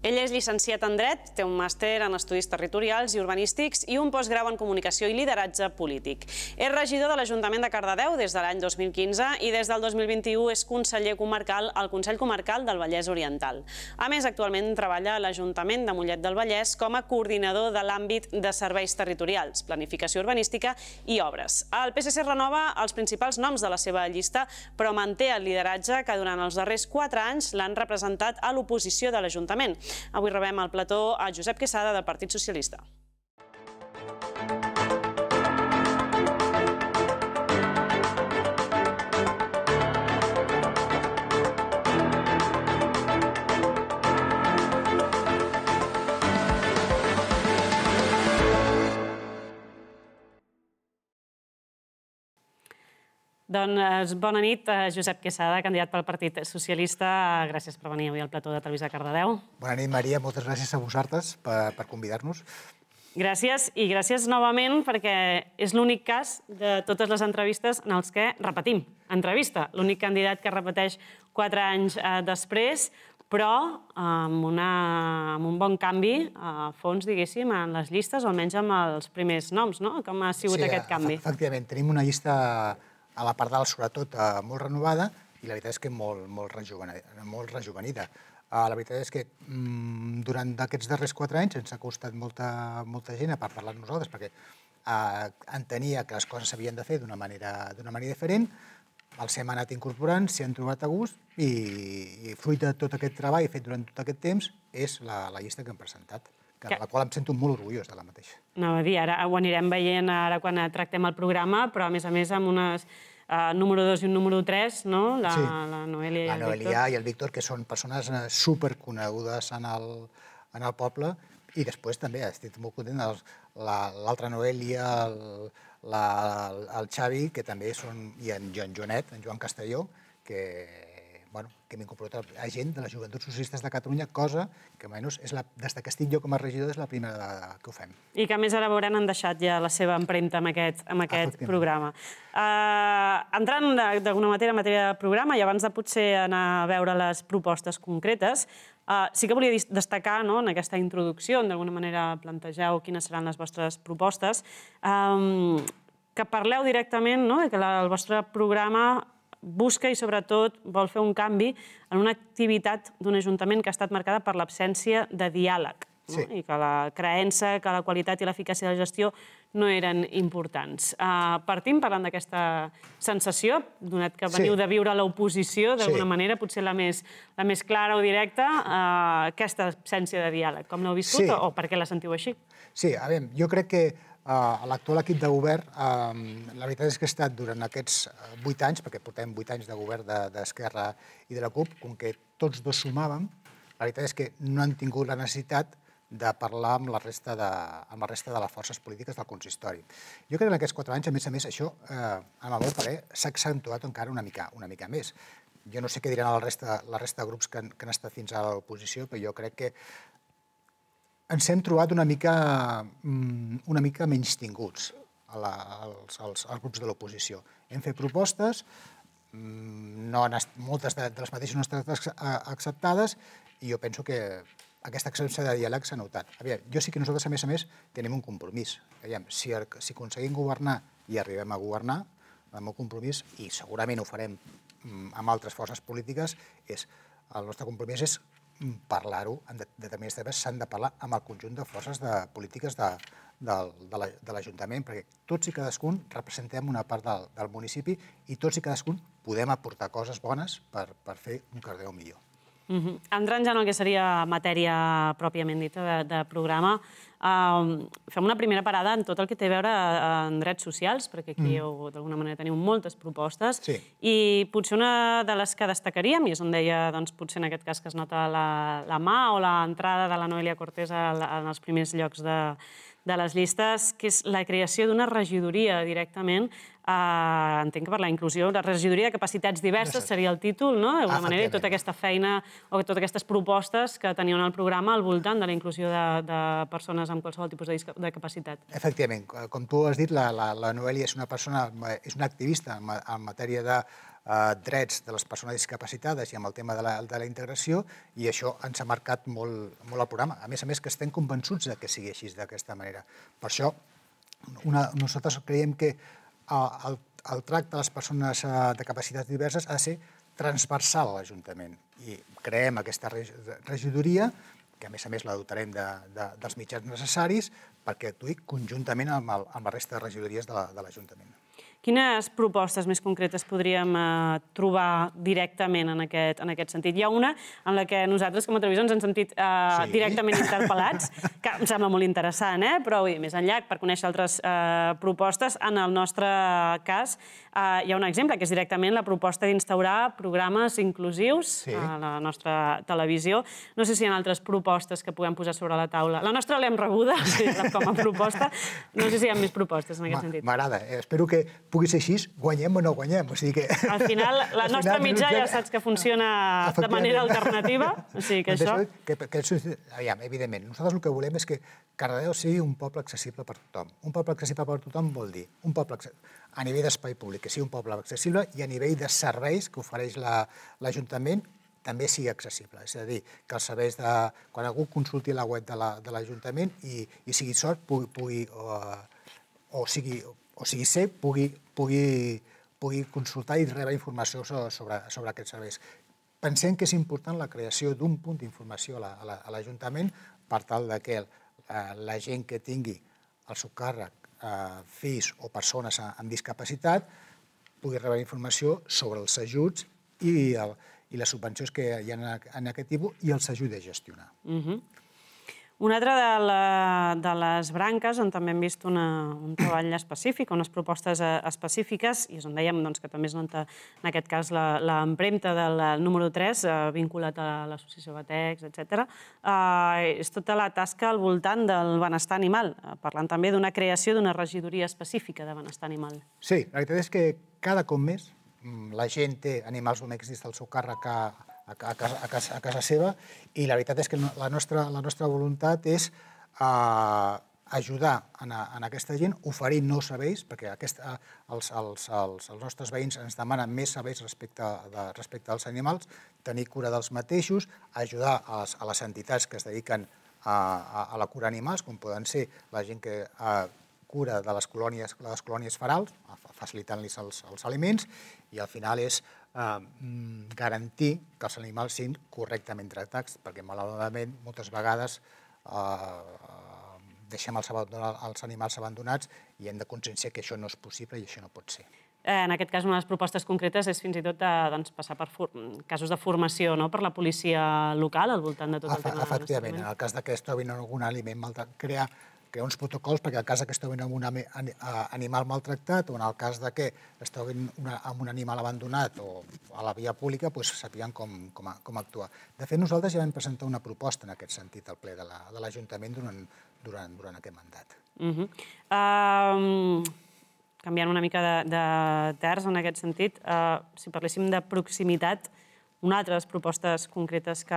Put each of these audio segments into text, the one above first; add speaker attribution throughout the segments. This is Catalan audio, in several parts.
Speaker 1: Ell és llicenciat en Dret, té un màster en Estudis Territorials i Urbanístics i un postgrau en Comunicació i Lideratge Polític. És regidor de l'Ajuntament de Cardedeu des de l'any 2015 i des del 2021 és conseller comarcal al Consell Comarcal del Vallès Oriental. A més, actualment treballa a l'Ajuntament de Mollet del Vallès com a coordinador de l'àmbit de serveis territorials, planificació urbanística i obres. El PSC renova els principals noms de la seva llista, però manté el lideratge que durant els darrers quatre anys l'han representat a l'oposició de l'Ajuntament. Avui rebem al plató a Josep Quesada del Partit Socialista. Doncs bona nit, eh, Josep Quesada, candidat pel Partit Socialista. Gràcies per venir avui al plató de Televisa
Speaker 2: Cardedeu. Bona nit, Maria. Moltes gràcies a vosaltres per, per convidar-nos.
Speaker 1: Gràcies, i gràcies novament perquè és l'únic cas de totes les entrevistes en els que repetim entrevista. L'únic candidat que repeteix quatre anys eh, després, però amb, una, amb un bon canvi a fons, diguéssim, en les llistes, o almenys amb els
Speaker 2: primers noms, no? Com ha sigut sí, aquest canvi? Sí, efectivament. Tenim una llista a la part dalt, sobretot, eh, molt renovada, i la veritat és que molt, molt, rejuvenida, molt rejuvenida. Eh, la veritat és que mm, durant aquests darrers quatre anys ens ha costat molta, molta gent a parlar amb nosaltres, perquè eh, entenia que les coses s'havien de fer d'una manera, manera diferent, els hem anat incorporant, s'hi han trobat a gust i, i fruit de tot aquest treball fet durant tot aquest temps és la, la llista que hem presentat que, que... la qual em sento molt orgullós de la mateixa.
Speaker 1: No, a dir, ara ho anirem veient ara quan tractem el programa, però a més a més amb unes eh, número 2 i un número 3, no? La, sí. la Noelia, i, la Noelia el i el
Speaker 2: Víctor, que són persones eh, superconegudes en el, en el poble, i després també eh, estic molt content l'altra la, Noelia, el, la, el Xavi, que també són, i en Joan Joanet, en Joan Castelló, que bueno, que hem incorporat a gent de la Joventut Socialistes de Catalunya, cosa que almenys és la, des que estic jo com a regidor és la primera vegada que ho fem.
Speaker 1: I que a més ara veuran han deixat ja la seva empremta amb aquest, amb aquest programa. Uh, entrant d'alguna manera en matèria de programa i abans de potser anar a veure les propostes concretes, Uh, sí que volia destacar no, en aquesta introducció, d'alguna manera plantegeu quines seran les vostres propostes, um, que parleu directament, no, que la, el vostre programa busca i, sobretot, vol fer un canvi en una activitat d'un Ajuntament que ha estat marcada per l'absència de diàleg sí. no? i que la creença, que la qualitat i l'eficàcia de la gestió no eren importants. Uh, partim parlant d'aquesta sensació, donat que veniu sí. de viure l'oposició, d'alguna sí. manera, potser la més, la més clara o directa, uh, aquesta absència de diàleg. Com l'heu viscut sí. o, o per què la sentiu així?
Speaker 2: Sí, a veure, jo crec que a l'actual equip de govern, la veritat és que ha estat durant aquests eh, vuit anys, perquè portem vuit anys de govern d'Esquerra i de la CUP, com que tots dos sumàvem, la veritat és que no han tingut la necessitat de parlar amb la resta de, amb la resta de les forces polítiques del consistori. Jo crec que en aquests quatre anys, a més a més, això, eh, en el meu parer, s'ha accentuat encara una mica, una mica més. Jo no sé què diran la resta, la resta de grups que han, que han estat fins a l'oposició, però jo crec que ens hem trobat una mica, mm, una mica menys tinguts a la, als, als, als grups de l'oposició. Hem fet propostes, mm, no han moltes de, de les mateixes no han estat acceptades i jo penso que aquesta absència de diàleg s'ha notat. A veure, jo sí que nosaltres, a més a més, tenim un compromís. Aviam, si, si aconseguim governar i arribem a governar, el meu compromís, i segurament ho farem mm, amb altres forces polítiques, és el nostre compromís és parlar-ho en determinats temes, s'han de parlar amb el conjunt de forces de polítiques de, de, de l'Ajuntament, perquè tots i cadascun representem una part del, del municipi i tots i cadascun podem aportar coses bones per, per fer un Cardeu millor.
Speaker 1: Uh -huh. Entrant ja en el que seria matèria pròpiament dita de, de programa, um, fem una primera parada en tot el que té a veure eh, en drets socials, perquè aquí mm. d'alguna manera teniu moltes propostes, sí. i potser una de les que destacaríem, i és on deia doncs, potser en aquest cas que es nota la, la mà o l'entrada de la Noelia Cortés en els primers llocs de, de les llistes, que és la creació d'una regidoria directament, eh, entenc que per la inclusió, la regidoria de capacitats diverses seria el títol, no? D'alguna manera, i tota aquesta feina o totes aquestes propostes que tenien el programa al voltant de la inclusió de, de persones amb qualsevol tipus de, de capacitat.
Speaker 2: Efectivament, com tu has dit, la, la, la Noelia és una persona, és una activista en, en matèria de Eh, drets de les persones discapacitades i amb el tema de la, de la integració i això ens ha marcat molt, molt el programa. A més a més que estem convençuts de que sigui així d'aquesta manera. Per això una, nosaltres creiem que eh, el, el tracte de les persones eh, de capacitats diverses ha de ser transversal a l'Ajuntament i creem aquesta regidoria que a més a més la dotarem de, de, dels mitjans necessaris perquè actuï conjuntament amb, el, amb la resta de regidories de l'Ajuntament. La, de
Speaker 1: Quines propostes més concretes podríem eh, trobar directament en aquest, en aquest sentit? Hi ha una en la que nosaltres, com a televisió, ens hem sentit uh, sí. directament interpel·lats, que em sembla molt interessant, eh? però bé, més enllà, per conèixer altres eh, propostes, en el nostre cas, Eh, hi ha un exemple, que és directament la proposta d'instaurar programes inclusius a la nostra televisió. No sé si hi ha altres propostes que puguem posar sobre la taula. La nostra l'hem rebuda com a proposta. No sé si hi ha més propostes en aquest sentit.
Speaker 2: M'agrada. Eh, espero que pugui ser així, guanyem o no guanyem. O sigui que... Al final, la nostra mitja ja saps
Speaker 1: que funciona de manera alternativa. O sigui que doncs això...
Speaker 2: que, que, aviam, evidentment, nosaltres el que volem és que Cardedeu sigui un poble accessible per tothom. Un poble accessible per tothom vol dir un poble accessible a nivell d'espai públic que sigui un poble accessible i a nivell de serveis que ofereix l'Ajuntament la, també sigui accessible. És a dir, que els serveis de... Quan algú consulti la web de l'Ajuntament la, de i, i sigui sort, pugui, pugui o, eh, o, sigui, o sigui ser, pugui, pugui, pugui consultar i rebre informació sobre, sobre aquests serveis. Pensem que és important la creació d'un punt d'informació a l'Ajuntament la, per tal de que eh, la gent que tingui el seu càrrec, eh, fills o persones amb discapacitat, pugui rebre informació sobre els ajuts i, el, i les subvencions que hi ha en aquest tipus i els ajudi a gestionar. Uh mhm. -huh.
Speaker 1: Una altra de, la, de les branques on també hem vist una, un treball específic, unes propostes eh, específiques, i és on dèiem doncs, que també es nota, en aquest cas, l'empremta del número 3, eh, vinculat a l'associació Batex, etc. Eh, és tota la tasca al voltant del benestar animal, eh, parlant també d'una creació d'una regidoria específica de benestar animal.
Speaker 2: Sí, la veritat és que cada cop més mm, la gent té animals domèstics al seu càrrec a, a, a, casa, a, casa, a casa seva i la veritat és que la nostra, la nostra voluntat és eh, ajudar en, a, en aquesta gent, oferir nous serveis, perquè aquest, eh, els, els, els, els nostres veïns ens demanen més serveis respecte, de, respecte als animals, tenir cura dels mateixos, ajudar a les, a les entitats que es dediquen a, eh, a, a la cura animals, com poden ser la gent que a, eh, cura de les colònies, les colònies ferals, facilitant-los els, els aliments, i al final és garantir que els animals siguin correctament tractats, perquè malauradament moltes vegades eh, deixem els, els animals abandonats i hem de conscienciar que això no és possible i això no pot ser.
Speaker 1: Eh, en aquest cas, una de les propostes concretes és fins i tot de, eh, doncs, passar per casos de formació no? per la policia local al voltant de tot el Efe tema. Efectivament, en el
Speaker 2: cas que es trobin algun aliment maltractat, crear crear uns protocols perquè el cas que es trobin amb un animal maltractat o en el cas de que es trobin una, amb un animal abandonat o a la via pública, doncs sapien com, com, com actuar. De fet, nosaltres ja vam presentar una proposta en aquest sentit al ple de l'Ajuntament la, durant, durant, durant aquest mandat. Uh -huh.
Speaker 1: um, canviant una mica de, de terç en aquest sentit, uh, si parléssim de proximitat, una altra de les propostes concretes que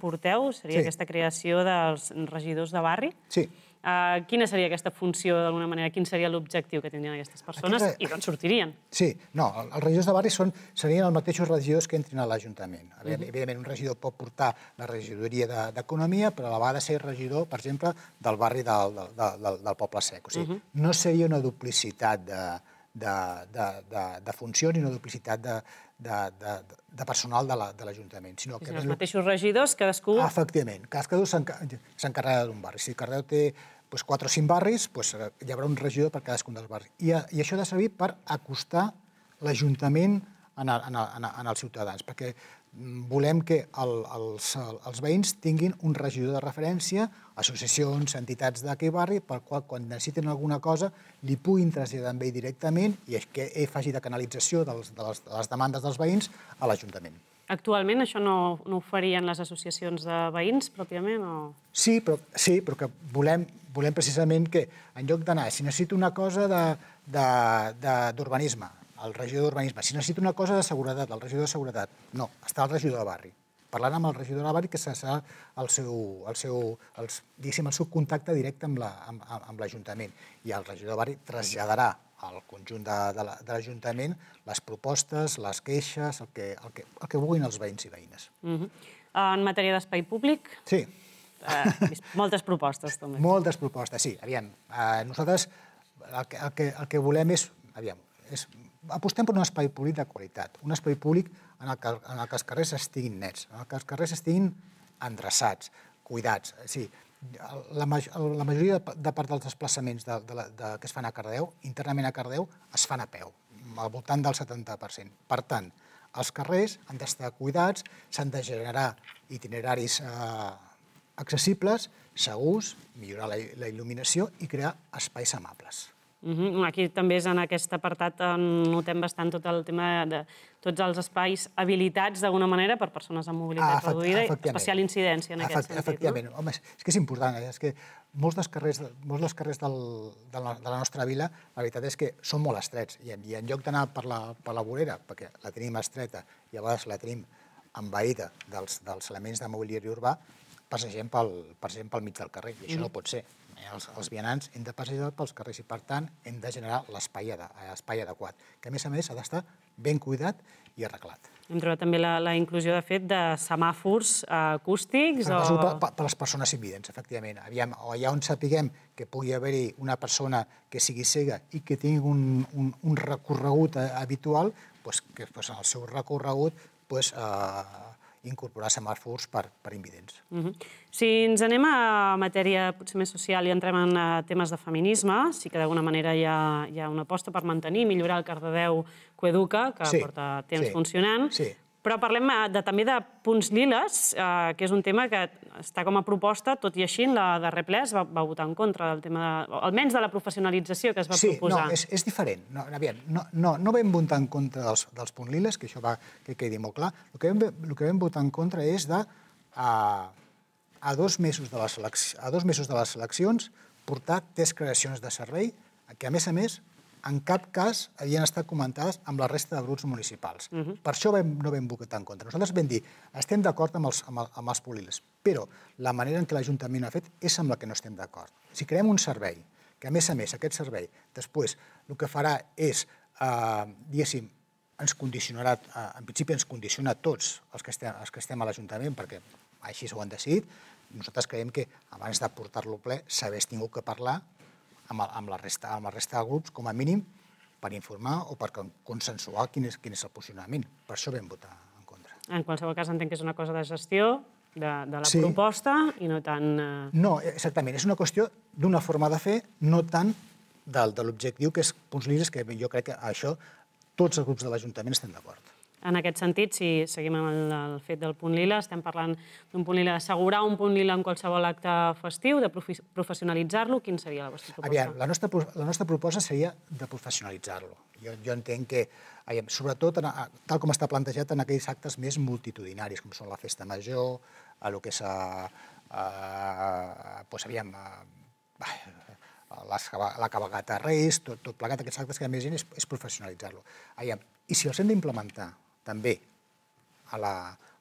Speaker 1: porteu seria sí. aquesta creació dels regidors de barri. Sí. Eh, quina seria aquesta funció, d'alguna manera? Quin seria l'objectiu que tindrien aquestes persones Aquest... i d'on sortirien?
Speaker 2: Sí, no, els regidors de barri són, serien els mateixos regidors que entrin a l'Ajuntament. Uh -huh. Evidentment, un regidor pot portar la regidoria d'Economia, de, però a la vegada ser regidor, per exemple, del barri del, del, del, del Poble Sec. O sigui, uh -huh. no seria una duplicitat de, de, de, de, de funcions i no duplicitat de, de, de, de personal de l'Ajuntament. La, sinó que els mateixos regidors, cadascú... Efectivament, cadascú s'encarrega d'un barri. Si Cardeu té doncs, 4 o 5 barris, doncs, hi haurà un regidor per cadascun dels barris. I, eh, i això ha de servir per acostar l'Ajuntament en, el, en, el, en, els ciutadans, perquè volem que el, els, els veïns tinguin un regidor de referència, associacions, entitats d'aquell barri, pel qual quan necessiten alguna cosa li puguin traslladar amb ell directament i que ell faci de canalització dels, de, les, de les demandes dels veïns a l'Ajuntament.
Speaker 1: Actualment això no, no ho farien les associacions de veïns, pròpiament? O...
Speaker 2: Sí, però, sí, però que volem, volem precisament que, en lloc d'anar, si necessito una cosa d'urbanisme, el regidor d'Urbanisme. Si necessita una cosa de seguretat, el regidor de seguretat. No, està el regidor de barri. Parlant amb el regidor de barri, que serà el seu, el seu, el, el seu contacte directe amb l'Ajuntament. La, I el regidor de barri traslladarà al conjunt de, de l'Ajuntament les propostes, les queixes, el que, el que, el que vulguin els veïns i veïnes.
Speaker 1: Uh mhm. ah, -huh. En matèria d'espai públic?
Speaker 2: Sí. Eh, moltes propostes, també. Moltes propostes, sí. Aviam, eh, nosaltres el que, el, que, el que volem és, aviam, és apostem per un espai públic de qualitat, un espai públic en el que, en el que els carrers estiguin nets, en el que els carrers estiguin endreçats, cuidats. Sí, la, la majoria de, part dels desplaçaments de, de, de, que es fan a Cardeu, internament a Cardeu, es fan a peu, al voltant del 70%. Per tant, els carrers han d'estar cuidats, s'han de generar itineraris eh, accessibles, segurs, millorar la, la il·luminació i crear espais amables.
Speaker 1: Aquí també és en aquest apartat on notem bastant tot el tema de tots els espais habilitats, d'alguna manera, per persones amb mobilitat reduïda, i especial incidència en aquest sentit. Efectivament.
Speaker 2: Home, és que és important. Eh? És que molts dels carrers, molts dels carrers del, de, la, de la nostra vila, la veritat és que són molt estrets. I en, i en lloc d'anar per, la, per la vorera, perquè la tenim estreta i a vegades la tenim envaïda dels, dels elements de mobiliari urbà, passegem pel, passegem pel mig del carrer, i això mm. no pot ser. Eh, els, els vianants hem de passejar pels carrers i, per tant, hem de generar l'espai adequat, que, a més a més, ha d'estar ben cuidat i arreglat.
Speaker 1: Hem trobat també la, la inclusió, de fet, de semàfors eh, acústics? Per, o... per,
Speaker 2: per les persones invidents, efectivament. Aviam, o allà on sapiguem que pugui haver-hi una persona que sigui cega i que tingui un, un, un recorregut eh, habitual, doncs que doncs, el seu recorregut doncs, eh, incorporar semàfors per, per invidents. Uh
Speaker 1: mhm. -huh. Si ens anem a matèria potser més social i entrem en eh, temes de feminisme, sí que d'alguna manera hi ha, hi ha una aposta per mantenir i millorar el Cardedeu Coeduca, que sí, porta temps sí, funcionant, sí. Però parlem eh, de, també de punts liles, eh, que és un tema que està com a proposta, tot i així, en la darrer ple es va, va votar en contra del tema, de, almenys de la professionalització que es va sí, proposar. Sí, no, és,
Speaker 2: és diferent. No, aviam, no, no, no vam votar en contra dels, dels punts liles, que això va, que quedi molt clar. El que vam, el que vam votar en contra és de, a, eh, a, dos mesos de les a dos mesos de les eleccions, portar tres creacions de servei, que, a més a més, en cap cas havien estat comentades amb la resta de grups municipals. Uh mhm. -huh. Per això vam, no vam votar en contra. Nosaltres vam dir, estem d'acord amb, els, amb, el, amb els polígons, però la manera en què l'Ajuntament ha fet és amb la que no estem d'acord. Si creem un servei, que a més a més aquest servei després el que farà és, eh, diguéssim, ens condicionarà, eh, en principi ens condiciona tots els que estem, els que estem a l'Ajuntament, perquè així s'ho han decidit, nosaltres creiem que abans de portar-lo ple s'hagués tingut que parlar amb, amb, la resta, amb la resta de grups, com a mínim, per informar o per consensuar quin és, quin és el posicionament. Per això vam votar en
Speaker 1: contra. En qualsevol cas, entenc que és una cosa de gestió, de, de la sí. proposta, i no tant... Eh,
Speaker 2: no, eh, exactament. És una qüestió d'una forma de fer, no tant del, de l'objectiu, que és punts lliures, que jo crec que això tots els grups de l'Ajuntament estem d'acord.
Speaker 1: En aquest sentit, si seguim amb el, el fet del punt lila, estem parlant d'un punt lila, d'assegurar un punt lila en qualsevol acte festiu, de professionalitzar-lo, quin seria la vostra
Speaker 2: proposta? Aviam, la nostra, la nostra proposta seria de professionalitzar-lo. Jo, jo entenc que, aviam, sobretot, en, tal com està plantejat en aquells actes més multitudinaris, com són la festa major, a lo que és a, a, a, pues, aviam, a, a, la cabalgata Reis, tot, tot plegat, aquests actes que ha més gent és, és professionalitzar-lo. i si els hem d'implementar també a, la,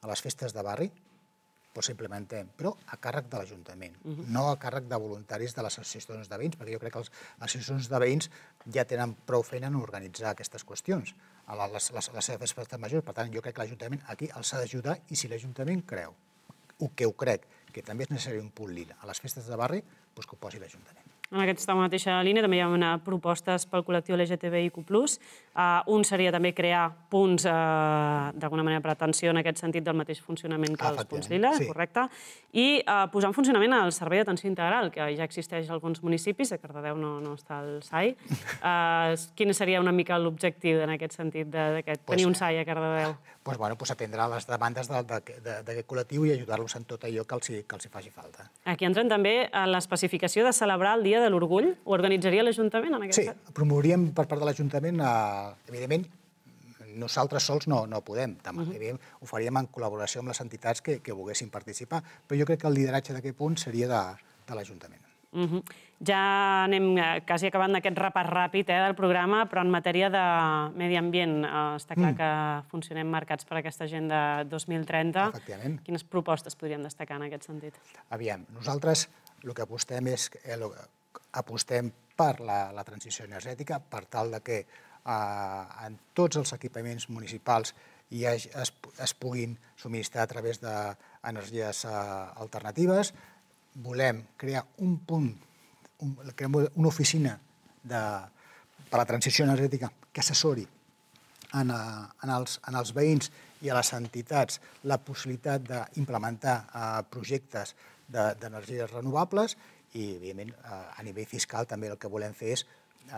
Speaker 2: a les festes de barri, doncs implementem, però a càrrec de l'Ajuntament, uh mhm. -huh. no a càrrec de voluntaris de les associacions de veïns, perquè jo crec que les associacions de veïns ja tenen prou feina en organitzar aquestes qüestions, a les, les, les seves festes majors. Per tant, jo crec que l'Ajuntament aquí els ha d'ajudar i si l'Ajuntament creu, o que ho crec, que també és necessari un punt lila a les festes de barri, doncs que ho posi l'Ajuntament. En
Speaker 1: aquesta mateixa línia també hi ha una propostes pel col·lectiu LGTBIQ+. Uh, ah, un seria també crear punts, uh, d'alguna manera, per atenció en aquest sentit del mateix funcionament que ah, els punts d'Illa, sí. correcte, i uh, posar en funcionament el servei d'atenció integral, que ja existeix a alguns municipis, a Cardedeu no, no està el SAI. Uh, quin seria una mica l'objectiu en aquest sentit, de, de pues, tenir un SAI a
Speaker 2: Cardedeu? doncs, bueno, doncs atendre les demandes d'aquest de, de, col·lectiu i ajudar-los en tot allò que els, que els faci falta.
Speaker 1: Aquí entren també a l'especificació de celebrar el Dia de l'Orgull. Ho organitzaria l'Ajuntament en aquest sí, cas?
Speaker 2: promouríem per part de l'Ajuntament, eh, evidentment, nosaltres sols no, no podem. També, uh -huh. Ho faríem en col·laboració amb les entitats que, que volguessin participar, però jo crec que el lideratge d'aquest punt seria de, de l'Ajuntament.
Speaker 1: Uh -huh. Ja anem eh, quasi acabant aquest repàs ràpid eh, del programa, però en matèria de medi ambient eh, està clar mm. que funcionem marcats per aquesta agenda 2030. Efectivament. Quines propostes podríem destacar en aquest sentit?
Speaker 2: Aviam, nosaltres el que apostem és eh, apostem per la, la transició energètica, per tal de que eh, en tots els equipaments municipals es, es, puguin subministrar a través d'energies alternatives. Volem crear un punt un, creem una oficina de, per la transició energètica que assessori en, eh, en, els, en els veïns i a les entitats la possibilitat d'implementar eh, projectes d'energies de, renovables i, evidentment, eh, a nivell fiscal també el que volem fer és eh,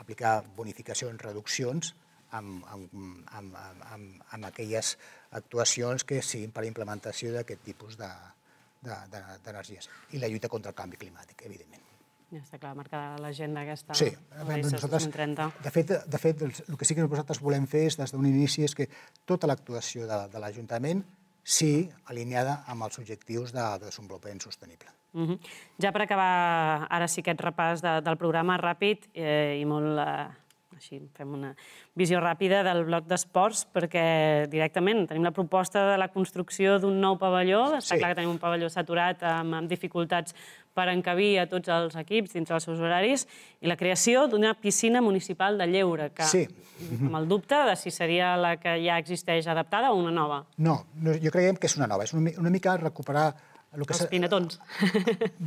Speaker 2: aplicar bonificacions, reduccions amb, amb, amb, amb, amb aquelles actuacions que siguin per a implementació d'aquest tipus d'energies. De, de, I la lluita contra el canvi climàtic, evidentment.
Speaker 1: Ja està clar, marcada l'agenda aquesta. Sí, a nosaltres,
Speaker 2: de fet, de fet doncs, el que sí que nosaltres volem fer és, des d'un inici, és que tota l'actuació de, de l'Ajuntament sí alineada amb els objectius de, de desenvolupament sostenible.
Speaker 1: Uh mhm. -huh. Ja per acabar, ara sí aquest repàs de, del programa ràpid eh, i molt eh, així fem una visió ràpida del bloc d'esports, perquè directament tenim la proposta de la construcció d'un nou pavelló. Està sí. clar que tenim un pavelló saturat amb, amb dificultats per encabir a tots els equips dins dels seus horaris, i la creació d'una piscina municipal de lleure, que sí. amb el dubte de si seria la que ja existeix adaptada o una nova.
Speaker 2: No, no jo creiem que és una nova. És una, una mica recuperar... El que els pinatons.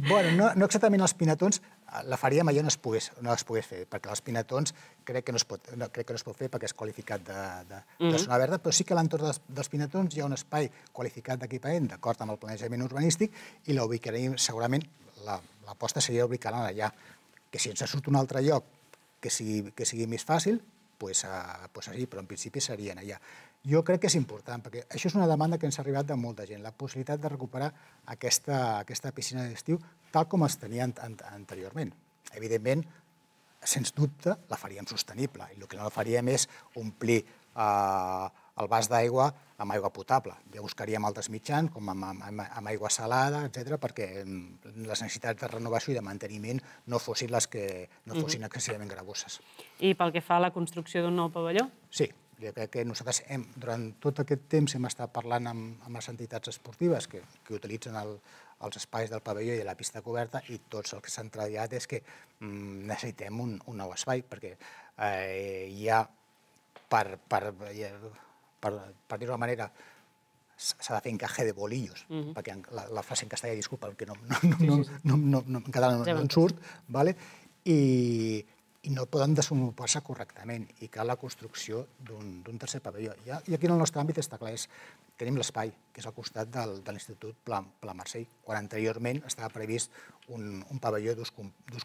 Speaker 2: Bueno, no, no exactament els pinatons, la faria allò on es pogués, on es pogués fer, perquè els pinatons crec que no es pot, no, crec que no es pot fer perquè és qualificat de, de, mm de mhm. zona verda, però sí que a l'entorn dels, dels pinatons hi ha un espai qualificat d'equipament d'acord amb el planejament urbanístic i la ubicarem segurament, l'aposta la, seria ubicar-la allà, que si ens surt un altre lloc que sigui, que sigui més fàcil, pues, a, eh, pues allí, però en principi serien allà jo crec que és important, perquè això és una demanda que ens ha arribat de molta gent, la possibilitat de recuperar aquesta, aquesta piscina d'estiu tal com es tenia an an anteriorment. Evidentment, sens dubte, la faríem sostenible, i el que no la faríem és omplir eh, el vas d'aigua amb aigua potable. Ja buscaríem altres mitjans, com amb, amb, amb aigua salada, etc, perquè mm, les necessitats de renovació i de manteniment no fossin les que no fossin excessivament gravoses. I pel que fa a la construcció d'un nou pavelló? Sí, jo crec que nosaltres hem, durant tot aquest temps hem estat parlant amb, amb les entitats esportives que, que utilitzen el, els espais del pavelló i de la pista coberta i tots el que s'han treballat és que mm, necessitem un, un nou espai perquè eh, hi ha, per, per, per, per dir-ho de manera, s'ha de fer encaje de bolillos, uh -huh. perquè la, la frase en castellà, disculpa, que no, no, no, sí, sí, sí. no, no, no, en català no, no en surt, vale? i i no poden desenvolupar-se correctament i cal la construcció d'un tercer pavelló. I aquí en el nostre àmbit està clar, és tenim l'espai, que és al costat del, de l'Institut Pla, Pla Marcell, quan anteriorment estava previst un, un pavelló d'ús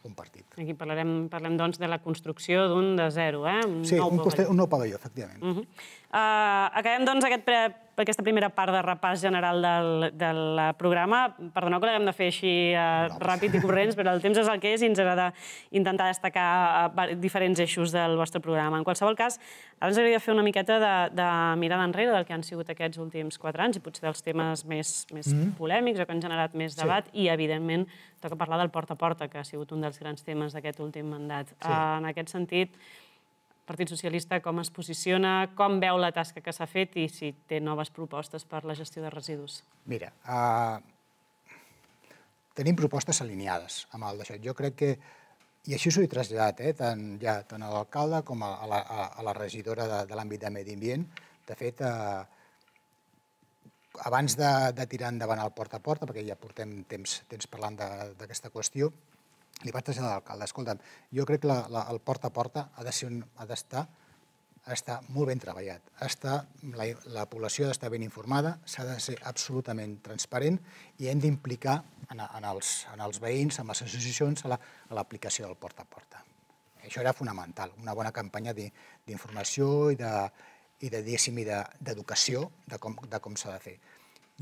Speaker 2: compartit.
Speaker 1: Aquí parlarem, parlem, doncs, de la construcció d'un de zero, eh? Un sí, nou un, costat, un nou
Speaker 2: pavelló, efectivament.
Speaker 1: Uh -huh. uh, acabem, doncs, aquest pre, aquesta primera part de repàs general del, del programa. Perdoneu que l'haguem de fer així eh, no. ràpid i corrents, però el temps és el que és i ens agrada intentar destacar eh, diferents eixos del vostre programa. En qualsevol cas, ara ens agradaria fer una miqueta de, de mirada enrere del que han sigut aquests últims últims quatre anys i potser dels temes més, més mm. polèmics o que han generat més debat sí. i, evidentment, toca parlar del porta a porta, que ha sigut un dels grans temes d'aquest últim mandat. Sí. En aquest sentit, el Partit Socialista com es posiciona, com veu la tasca que s'ha fet i si té noves propostes per la gestió de residus?
Speaker 2: Mira, uh, tenim propostes alineades amb el d'això. Jo crec que i així s'ho he traslladat, eh, tant, ja, tant a l'alcalde com a, a, la, a la regidora de, de l'àmbit de Medi Ambient. De fet, eh, abans de, de tirar endavant el porta a porta, perquè ja portem temps, temps parlant d'aquesta qüestió, li vaig traslladar a l'alcalde, escolta'm, jo crec que la, la, el porta a porta ha de ser un, ha d'estar està molt ben treballat. Està, la, la població ha d'estar ben informada, s'ha de ser absolutament transparent i hem d'implicar en, en, els, en els veïns, en les associacions, a l'aplicació la, del porta a porta. Això era fonamental, una bona campanya d'informació i de i de, diguéssim, d'educació de, de com, de com s'ha de fer.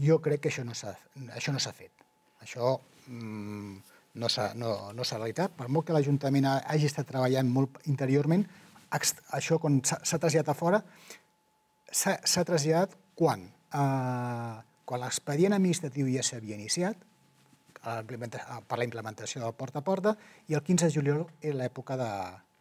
Speaker 2: Jo crec que això no s'ha no fet. Això mm, no s'ha no, no realitat. Per molt que l'Ajuntament hagi estat treballant molt interiorment, això quan s'ha traslladat a fora, s'ha traslladat quan? Eh, quan l'expedient administratiu ja s'havia iniciat, per la implementació del porta a porta, i el 15 de juliol era l'època de...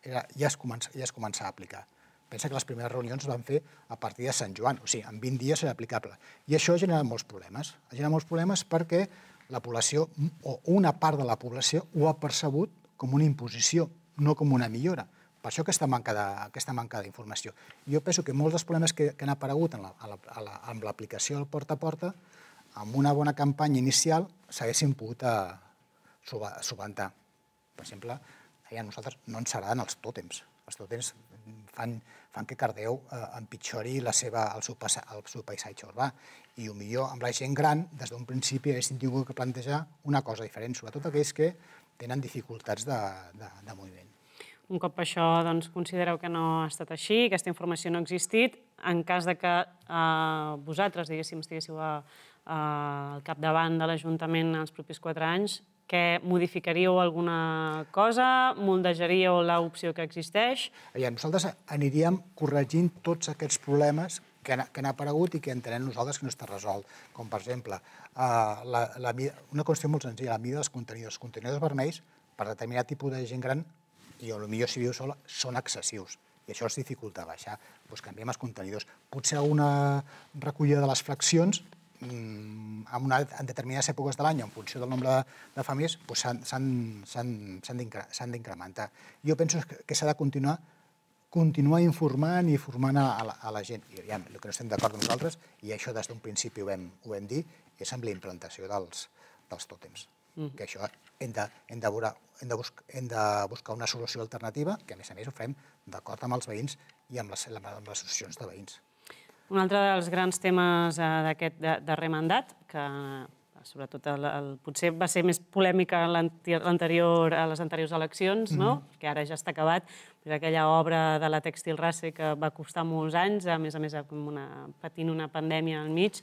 Speaker 2: Era, ja, es comença, ja es començava a aplicar. Pensa que les primeres reunions es van fer a partir de Sant Joan, o sigui, en 20 dies serà aplicable. I això ha generat molts problemes. Ha generat molts problemes perquè la població, o una part de la població, ho ha percebut com una imposició, no com una millora. Per això aquesta manca de, aquesta manca d'informació. Jo penso que molts dels problemes que, que han aparegut en la, a la, a la, amb l'aplicació del porta a porta, amb una bona campanya inicial, s'haguessin pogut eh, a, subventar. Per exemple, a nosaltres no ens agraden els tòtems. Els tòtems fan, fan que Cardeu eh, empitjori la seva, el, seu passa, el seu paisatge urbà. I el millor amb la gent gran, des d'un principi, haguessin tingut que plantejar una cosa diferent, sobretot és que tenen dificultats de, de, de moviment.
Speaker 1: Un cop això doncs, considereu que no ha estat així, aquesta informació no ha existit, en cas de que eh, vosaltres, diguéssim, estiguéssiu a, a, al capdavant de l'Ajuntament els propers quatre anys, que modificaríeu alguna cosa, moldejaríeu
Speaker 2: l'opció que existeix? Ja, nosaltres aniríem corregint tots aquests problemes que han, que han aparegut i que entenem nosaltres que no està resolt. Com, per exemple, eh, la, la, una qüestió molt senzilla, la mida dels contenidors. Els contenidors vermells, per determinat tipus de gent gran, i a lo millor si viu sola, són excessius i això els dificulta baixar. Doncs canviem els contenidors. Potser alguna recollida de les fraccions en, mm, una, en determinades èpoques de l'any, en funció del nombre de, de famílies, doncs s'han d'incrementar. Jo penso que s'ha de continuar continuar informant i formant a, la, a la gent. I aviam, el que no estem d'acord nosaltres, i això des d'un principi ho vam, ho vam dir, és amb la implantació dels, dels tòtems. Mm. Que això hem de, hem, de veure, hem, de busc, hem de buscar una solució alternativa, que a més a més ho fem d'acord amb els veïns i amb les, amb les associacions de veïns. Un
Speaker 1: altre dels grans temes eh, d'aquest darrer mandat, que eh, sobretot el, potser va ser més polèmica a l'anterior a les anteriors eleccions, no? Mm-hmm. que ara ja està acabat, però aquella obra de la Textil Rasse que va costar molts anys, a més a més una, patint una pandèmia al mig,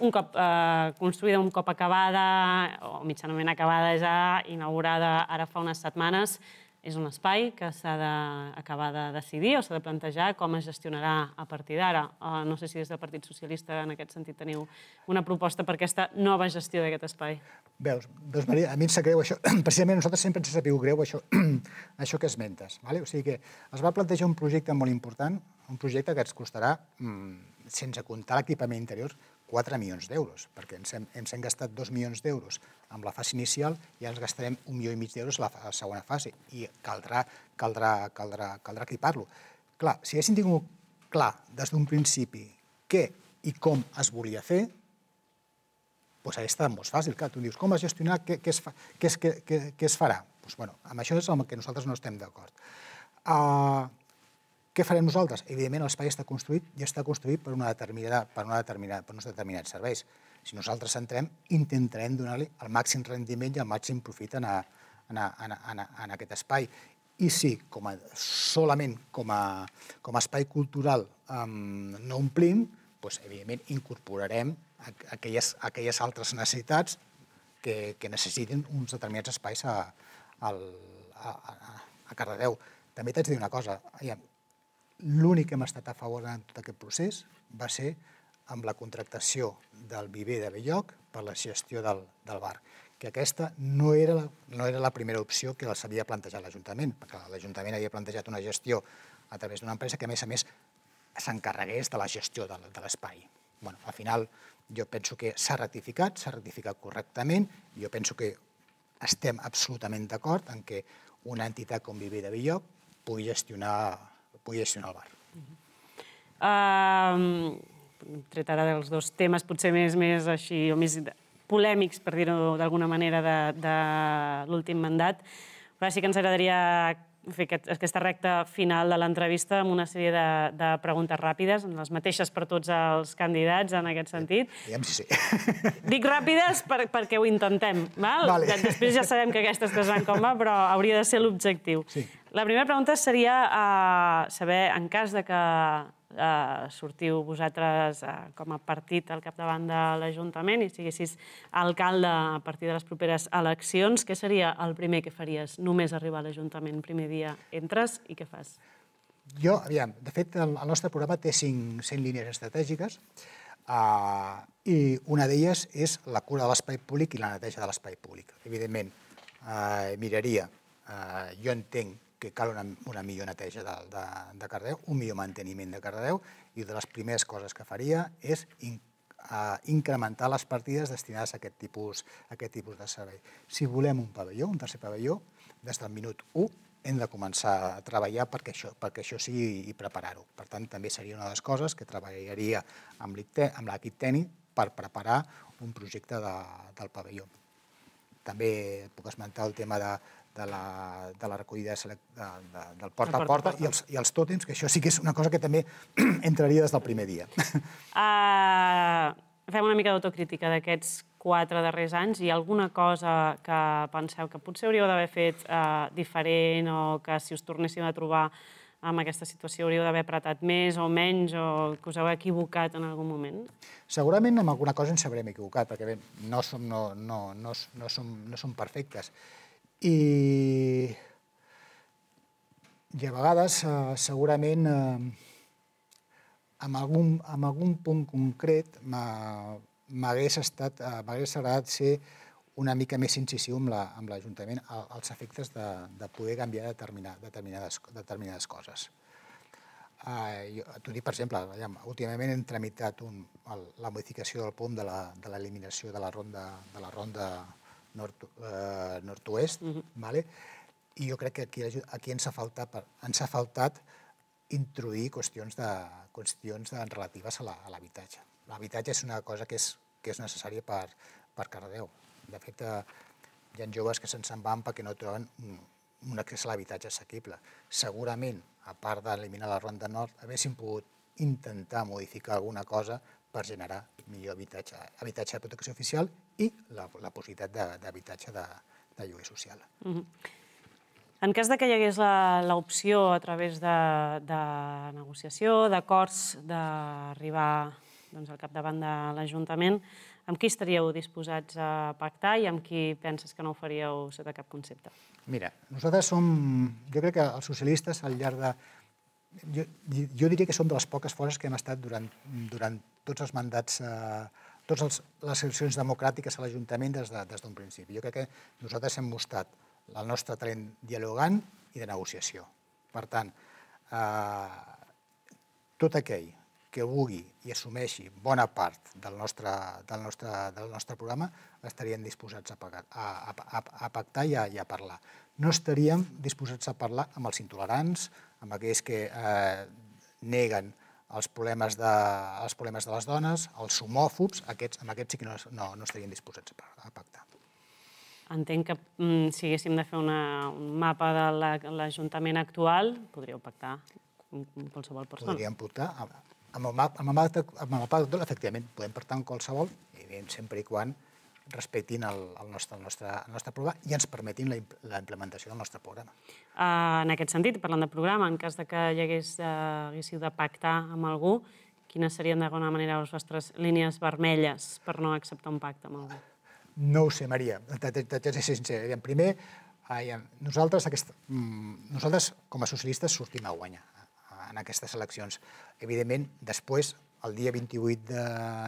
Speaker 1: un cop eh, construïda, un cop acabada, o mitjanament acabada ja, inaugurada ara fa unes setmanes, és un espai que s'ha d'acabar de decidir o s'ha de plantejar com es gestionarà a partir d'ara. Eh, no sé si des del Partit Socialista en aquest sentit teniu una proposta per aquesta nova gestió d'aquest espai.
Speaker 2: Veus, doncs Maria, a mi em sap greu això. Precisament nosaltres sempre ens sapiu greu això, això que esmentes. Vale? O sigui que es va plantejar un projecte molt important, un projecte que ens costarà, mm, sense comptar l'equipament interior, 4 milions d'euros, perquè ens hem, ens hem gastat 2 milions d'euros amb la fase inicial i ja ens gastarem un milió i mig d'euros a la segona fase i caldrà, caldrà, caldrà, caldrà equipar-lo. Clar, si haguéssim tingut clar des d'un principi què i com es volia fer, doncs hauria estat molt fàcil. Clar, tu dius, com es gestionar, què, què, es, fa, què, es, què, què, què es farà? Doncs, bueno, amb això és amb el que nosaltres no estem d'acord. Uh, què farem nosaltres? Evidentment, l'espai està construït i està construït per, una determinada, per, una determinada, per uns determinats serveis. Si nosaltres entrem, intentarem donar-li el màxim rendiment i el màxim profit en, a, en, a, en, a, en aquest espai. I sí, com a, solament com a, com a espai cultural um, no omplim, doncs, evidentment incorporarem aquelles, aquelles altres necessitats que, que necessiten uns determinats espais a, a, a, a Cardedeu. També t'haig de dir una cosa, L'únic que hem estat a favor en tot aquest procés va ser amb la contractació del viver de Belloc per la gestió del, del bar, que aquesta no era, la, no era la primera opció que els havia plantejat l'Ajuntament, perquè l'Ajuntament havia plantejat una gestió a través d'una empresa que, a més a més, s'encarregués de la gestió de, de l'espai. Bueno, al final, jo penso que s'ha rectificat, s'ha rectificat correctament, jo penso que estem absolutament d'acord en que una entitat com Viver de Belloc pugui gestionar poguessin al bar. Uh,
Speaker 1: tret ara dels dos temes potser més, més així, o més polèmics, per dir-ho d'alguna manera, de, de l'últim mandat, però sí que ens agradaria fer aquest, aquesta recta final de l'entrevista amb una sèrie de, de preguntes ràpides, les mateixes per tots els candidats, en aquest sentit. Diguem si sí. Dic ràpides per, perquè ho intentem, val? Vale. Després ja sabem que aquestes coses van com va, però hauria de ser l'objectiu. Sí. La primera pregunta seria uh, saber, en cas de que Eh, sortiu vosaltres eh, com a partit al capdavant de l'Ajuntament i siguessis alcalde a partir de les properes eleccions, què seria el primer que faries només arribar a l'Ajuntament? Primer dia entres
Speaker 2: i què fas? Jo, aviam, de fet, el, nostre programa té 500 línies estratègiques eh, i una d'elles és la cura de l'espai públic i la neteja de l'espai públic. Evidentment, eh, miraria, eh, jo entenc que cal una, una millor neteja de, de, de Cardedeu, un millor manteniment de Cardedeu, i de les primeres coses que faria és in, a eh, incrementar les partides destinades a aquest, tipus, a aquest tipus de servei. Si volem un pavelló, un tercer pavelló, des del minut 1 hem de començar a treballar perquè això, perquè això sigui i preparar-ho. Per tant, també seria una de les coses que treballaria amb l'equip tècnic per preparar un projecte de, del pavelló. També puc esmentar el tema de, de la, de la recollida de, de, del porta a porta, i els, i els tòtems, que això sí que és una cosa que també entraria des del primer dia.
Speaker 1: Ah, fem una mica d'autocrítica d'aquests quatre darrers anys. Hi ha alguna cosa que penseu que potser hauríeu d'haver fet eh, diferent o que si us tornéssim a trobar amb aquesta situació hauríeu d'haver apretat més o menys o que us heu equivocat en
Speaker 2: algun moment? Segurament en alguna cosa ens haurem equivocat, perquè bé, no som, no, no, no, no som, no som perfectes i, i a vegades eh, segurament eh, amb, algun, amb algun punt concret m'hagués estat, eh, m'hagués agradat ser una mica més incisiu amb l'Ajuntament la, amb als efectes de, de poder canviar determinar, determinades, determinades coses. Uh, T'ho dic, per exemple, últimament hem tramitat un, el, la modificació del punt de l'eliminació de, de la ronda de la ronda Eh, nord-oest, nord vale? i jo crec que aquí, aquí ens, ha faltat, ens ha faltat introduir qüestions, de, qüestions relatives a l'habitatge. L'habitatge és una cosa que és, que és necessària per, per deu. De fet, eh, hi ha joves que se'n van perquè no troben un accés a l'habitatge assequible. Segurament, a part d'eliminar la Ronda Nord, haguéssim pogut intentar modificar alguna cosa per generar millor habitatge, habitatge de protecció oficial i la, la possibilitat d'habitatge de, de, de lloguer social.
Speaker 1: Mm -hmm. En cas de que hi hagués l'opció a través de, de negociació, d'acords, d'arribar doncs, al capdavant de l'Ajuntament, amb qui estaríeu disposats a pactar i amb qui penses que no ho faríeu sota cap concepte?
Speaker 2: Mira, nosaltres som... Jo crec que els socialistes al llarg de, jo, jo diria que som de les poques forces que hem estat durant, durant tots els mandats, eh, totes els, les eleccions democràtiques a l'Ajuntament des d'un de, des principi. Jo crec que nosaltres hem mostrat el nostre talent dialogant i de negociació. Per tant, eh, tot aquell que vulgui i assumeixi bona part del nostre, del nostre, del nostre programa, estarien disposats a, pagar, a, a, a, a pactar i a, i a parlar. No estaríem disposats a parlar amb els intolerants, amb aquells que eh, neguen els problemes, de, els problemes de les dones, els homòfobs, aquests, amb aquests sí que no, no, no estarien disposats a pactar.
Speaker 1: Entenc que mm, si haguéssim de fer una, un mapa de l'Ajuntament la, actual, podríeu pactar amb qualsevol persona. Podríem
Speaker 2: pactar. Amb, amb el mapa, amb el mapa actual, efectivament, podem pactar amb qualsevol, i sempre i quan respectin el, el, nostre, el, nostre, el nostre programa i ens permetin la, la implementació del nostre programa.
Speaker 1: Uh, en aquest sentit, parlant de programa, en cas de que hi hagués, uh, haguéssiu de pactar amb algú, quines serien d'alguna manera les vostres línies vermelles per no acceptar un pacte amb algú?
Speaker 2: No ho sé, Maria, t'haig de ser sincer. Primer, nosaltres, aquest, mm, nosaltres com a socialistes sortim a guanyar en aquestes eleccions. Evidentment, després el dia 28 de,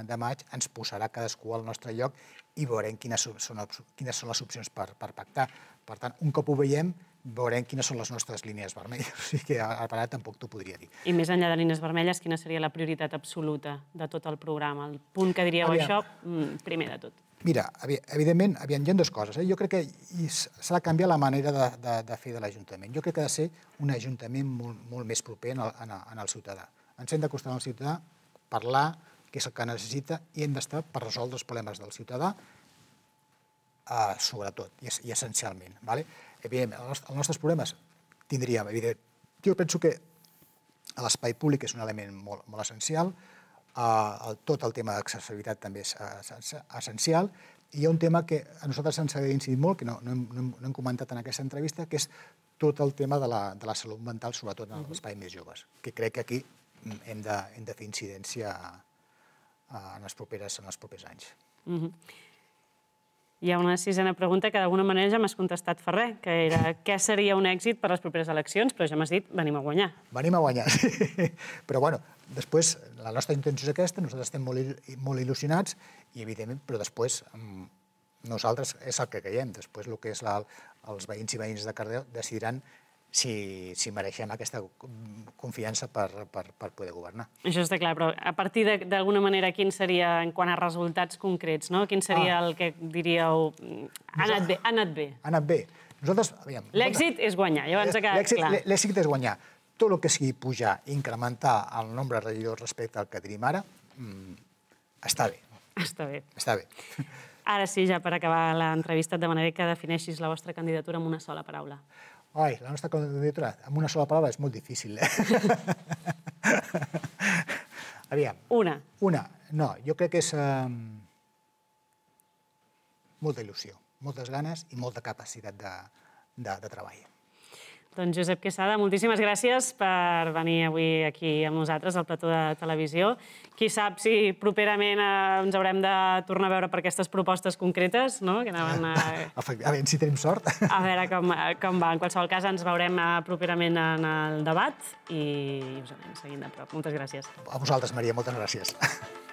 Speaker 2: de maig ens posarà cadascú al nostre lloc i veurem quines són, quines són les opcions per, per pactar. Per tant, un cop ho veiem, veurem quines són les nostres línies vermelles. O sigui que ara per ara tampoc t'ho podria dir.
Speaker 1: I més enllà de línies vermelles, quina seria la prioritat absoluta de tot el programa? El punt que diríeu aviam. això, mm, primer de tot.
Speaker 2: Mira, evidentment, aviam, hi ha dues coses. Eh? Jo crec que s'ha de canviar la manera de, de, de fer de l'Ajuntament. Jo crec que ha de ser un Ajuntament molt, molt més proper en el, en el, en el ciutadà. Ens hem d'acostar al ciutadà parlar què és el que necessita i hem d'estar per resoldre els problemes del ciutadà, eh, sobretot i, i essencialment. Vale? Evidentment, el nostre, els nostres problemes tindríem, evident, jo penso que l'espai públic és un element molt, molt essencial, eh, el, tot el tema d'accessibilitat també és eh, essencial, i hi ha un tema que a nosaltres ens ha incidit molt, que no, no, hem, no, hem, no hem comentat en aquesta entrevista, que és tot el tema de la, de la salut mental, sobretot en l'espai uh -huh. més joves, que crec que aquí hem de, hem de fer incidència eh, en les properes, en els propers anys. Mm -hmm.
Speaker 1: Hi ha una sisena pregunta que d'alguna manera ja m'has contestat, Ferrer, que era què seria un èxit per les properes eleccions, però ja m'has dit
Speaker 2: venim a guanyar. Venim a guanyar, sí. Però, bueno, després, la nostra intenció és aquesta, nosaltres estem molt, molt il·lusionats, i, evidentment, però després mm, nosaltres és el que creiem. Després, el que és la, els veïns i veïns de Cardeu decidiran si, si mereixem aquesta confiança per, per, per poder governar.
Speaker 1: Això està clar, però a partir d'alguna manera, quin seria, en quant a resultats concrets, no? quin seria ah. el que diríeu... Ha anat bé,
Speaker 2: ha anat bé. Ha anat bé. Nosaltres, aviam... L'èxit és guanyar, ja ha quedat clar. L'èxit és guanyar. Tot el que sigui pujar, incrementar el nombre de regidors respecte al que tenim ara, mm, està bé. Està bé. Està bé.
Speaker 1: Ara sí, ja per acabar l'entrevista, et demanaré que defineixis la vostra candidatura amb una sola paraula.
Speaker 2: Ai, la nostra candidatura, amb una sola paraula, és molt difícil. Eh? Aviam. Una. Una. No, jo crec que és... Eh, molta il·lusió, moltes ganes i molta capacitat de, de, de treball.
Speaker 1: Doncs Josep Quesada, moltíssimes gràcies per venir avui aquí amb nosaltres al plató de televisió. Qui sap si properament eh, ens haurem de tornar a veure per aquestes propostes concretes, no? Que anaven a...
Speaker 2: a veure, si tenim sort.
Speaker 1: A veure com, eh, com va. En qualsevol cas, ens veurem eh, properament en el debat i us anem seguint de prop. Moltes gràcies.
Speaker 2: A vosaltres, Maria, moltes gràcies.